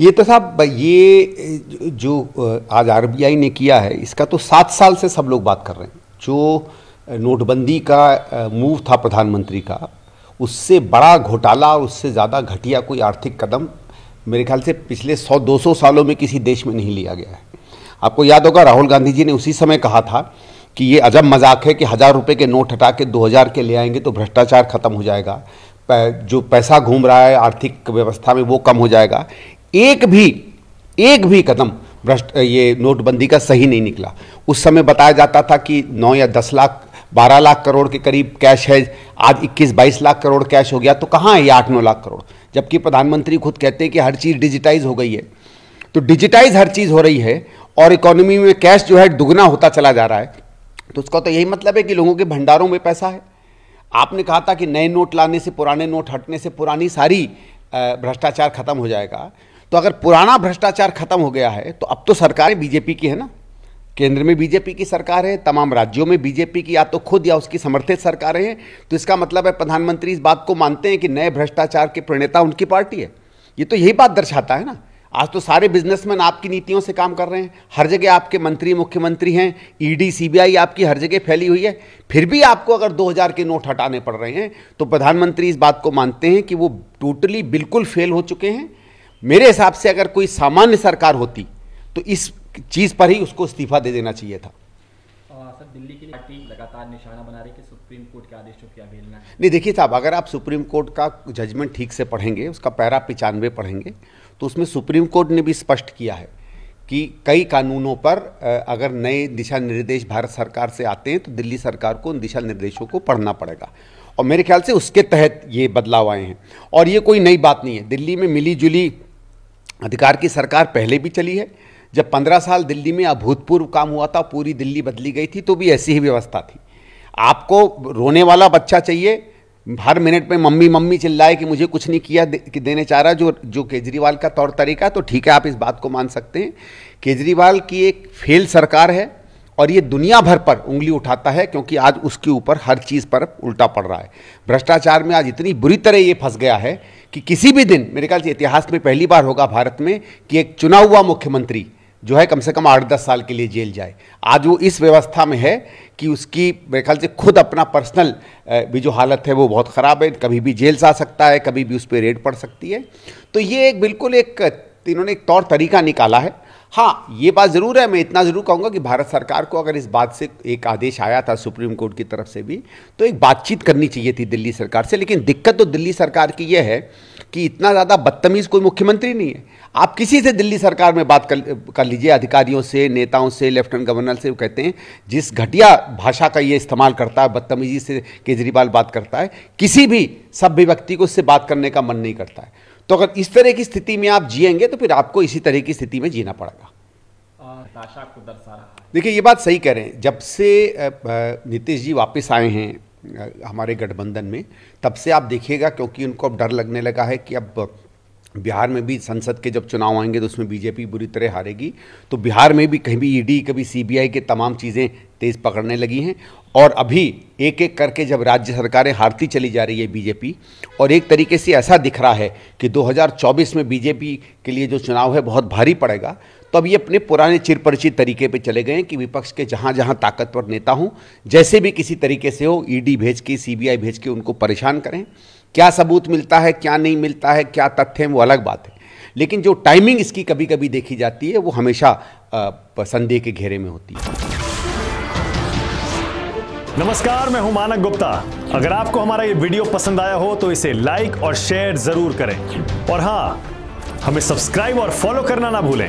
ये तो साहब ये जो आज आरबीआई ने किया है इसका तो सात साल से सब लोग बात कर रहे हैं जो नोटबंदी का मूव था प्रधानमंत्री का उससे बड़ा घोटाला और उससे ज़्यादा घटिया कोई आर्थिक कदम मेरे ख्याल से पिछले 100-200 सालों में किसी देश में नहीं लिया गया है आपको याद होगा राहुल गांधी जी ने उसी समय कहा था कि ये अजब मजाक है कि हज़ार रुपये के नोट हटा के दो के ले आएंगे तो भ्रष्टाचार खत्म हो जाएगा जो पैसा घूम रहा है आर्थिक व्यवस्था में वो कम हो जाएगा एक भी एक भी कदम भ्रष्ट ये नोटबंदी का सही नहीं निकला उस समय बताया जाता था कि नौ या दस लाख बारह लाख करोड़ के करीब कैश है आज इक्कीस बाईस लाख करोड़ कैश हो गया तो कहाँ है ये आठ नौ लाख करोड़ जबकि प्रधानमंत्री खुद कहते हैं कि हर चीज़ डिजिटाइज हो गई है तो डिजिटाइज हर चीज़ हो रही है और इकोनॉमी में कैश जो है दुगना होता चला जा रहा है तो उसका तो यही मतलब है कि लोगों के भंडारों में पैसा है आपने कहा था कि नए नोट लाने से पुराने नोट हटने से पुरानी सारी भ्रष्टाचार खत्म हो जाएगा तो अगर पुराना भ्रष्टाचार खत्म हो गया है तो अब तो सरकारें बीजेपी की है ना केंद्र में बीजेपी की सरकार है तमाम राज्यों में बीजेपी की या तो खुद या उसकी समर्थित सरकारें हैं तो इसका मतलब है प्रधानमंत्री इस बात को मानते हैं कि नए भ्रष्टाचार के प्रणेता उनकी पार्टी है ये तो यही बात दर्शाता है ना आज तो सारे बिजनेसमैन आपकी नीतियों से काम कर रहे हैं हर जगह आपके मंत्री मुख्यमंत्री हैं ईडी e सीबीआई आपकी हर जगह फैली हुई है फिर भी आपको अगर 2000 के नोट हटाने पड़ रहे हैं तो प्रधानमंत्री इस बात को मानते हैं कि वो टोटली बिल्कुल फेल हो चुके हैं मेरे हिसाब से अगर कोई सामान्य सरकार होती तो इस चीज़ पर ही उसको इस्तीफा दे देना चाहिए था आ, सर दिल्ली की पार्टी निशाना बना रहे कि सुप्रीम कोर्ट के आदेशों की अवहेलना नहीं देखिए साहब अगर आप सुप्रीम कोर्ट का जजमेंट ठीक से पढ़ेंगे उसका पैरा पिचानवे पढ़ेंगे तो उसमें सुप्रीम कोर्ट ने भी स्पष्ट किया है कि कई कानूनों पर अगर नए दिशा निर्देश भारत सरकार से आते हैं तो दिल्ली सरकार को उन दिशा निर्देशों को पढ़ना पड़ेगा और मेरे ख्याल से उसके तहत ये बदलाव आए हैं और ये कोई नई बात नहीं है दिल्ली में मिली अधिकार की सरकार पहले भी चली है जब पंद्रह साल दिल्ली में अभूतपूर्व काम हुआ था पूरी दिल्ली बदली गई थी तो भी ऐसी ही व्यवस्था थी आपको रोने वाला बच्चा चाहिए हर मिनट में मम्मी मम्मी चिल्लाए कि मुझे कुछ नहीं किया दे, कि देने चाह रहा जो जो केजरीवाल का तौर तरीका तो ठीक है आप इस बात को मान सकते हैं केजरीवाल की एक फेल सरकार है और ये दुनिया भर पर उंगली उठाता है क्योंकि आज उसके ऊपर हर चीज़ पर उल्टा पड़ रहा है भ्रष्टाचार में आज इतनी बुरी तरह ये फंस गया है कि किसी भी दिन मेरे ख्याल से इतिहास में पहली बार होगा भारत में कि एक चुना हुआ मुख्यमंत्री जो है कम से कम आठ दस साल के लिए जेल जाए आज वो इस व्यवस्था में है कि उसकी मेरे ख्याल से खुद अपना पर्सनल भी जो हालत है वो बहुत ख़राब है कभी भी जेल से आ सकता है कभी भी उस पर रेड पड़ सकती है तो ये एक बिल्कुल एक इन्होंने एक तौर तरीका निकाला है हाँ ये बात ज़रूर है मैं इतना ज़रूर कहूँगा कि भारत सरकार को अगर इस बात से एक आदेश आया था सुप्रीम कोर्ट की तरफ से भी तो एक बातचीत करनी चाहिए थी दिल्ली सरकार से लेकिन दिक्कत तो दिल्ली सरकार की यह है कि इतना ज़्यादा बदतमीज़ कोई मुख्यमंत्री नहीं है आप किसी से दिल्ली सरकार में बात कर कर लीजिए अधिकारियों से नेताओं से लेफ्टिनेंट गवर्नर से वो कहते हैं जिस घटिया भाषा का ये इस्तेमाल करता है बदतमीजी से केजरीवाल बात करता है किसी भी सभ्य व्यक्ति को उससे बात करने का मन नहीं करता है तो अगर इस तरह की स्थिति में आप जियेंगे तो फिर आपको इसी तरह की स्थिति में जीना पड़ेगा देखिए ये बात सही कह रहे हैं जब से नीतीश जी वापस आए हैं हमारे गठबंधन में तब से आप देखिएगा क्योंकि उनको अब डर लगने लगा है कि अब बिहार में भी संसद के जब चुनाव आएंगे तो उसमें बीजेपी बुरी तरह हारेगी तो बिहार में भी कहीं भी ईडी कभी सीबीआई के तमाम चीज़ें तेज़ पकड़ने लगी हैं और अभी एक एक करके जब राज्य सरकारें हारती चली जा रही है बीजेपी और एक तरीके से ऐसा दिख रहा है कि 2024 में बीजेपी के लिए जो चुनाव है बहुत भारी पड़ेगा तो अब ये अपने पुराने चिरपरिचित तरीके पे चले गए कि विपक्ष के जहां जहां ताकतवर नेता हो जैसे भी किसी तरीके से हो ईडी e भेज के सीबीआई भेज के उनको परेशान करें क्या सबूत मिलता है क्या नहीं मिलता है क्या तथ्य है वो अलग बात है लेकिन जो टाइमिंग इसकी कभी कभी देखी जाती है वो हमेशा संदेह के घेरे में होती है नमस्कार मैं हूं मानक गुप्ता अगर आपको हमारा ये वीडियो पसंद आया हो तो इसे लाइक और शेयर जरूर करें और हाँ हमें सब्सक्राइब और फॉलो करना ना भूलें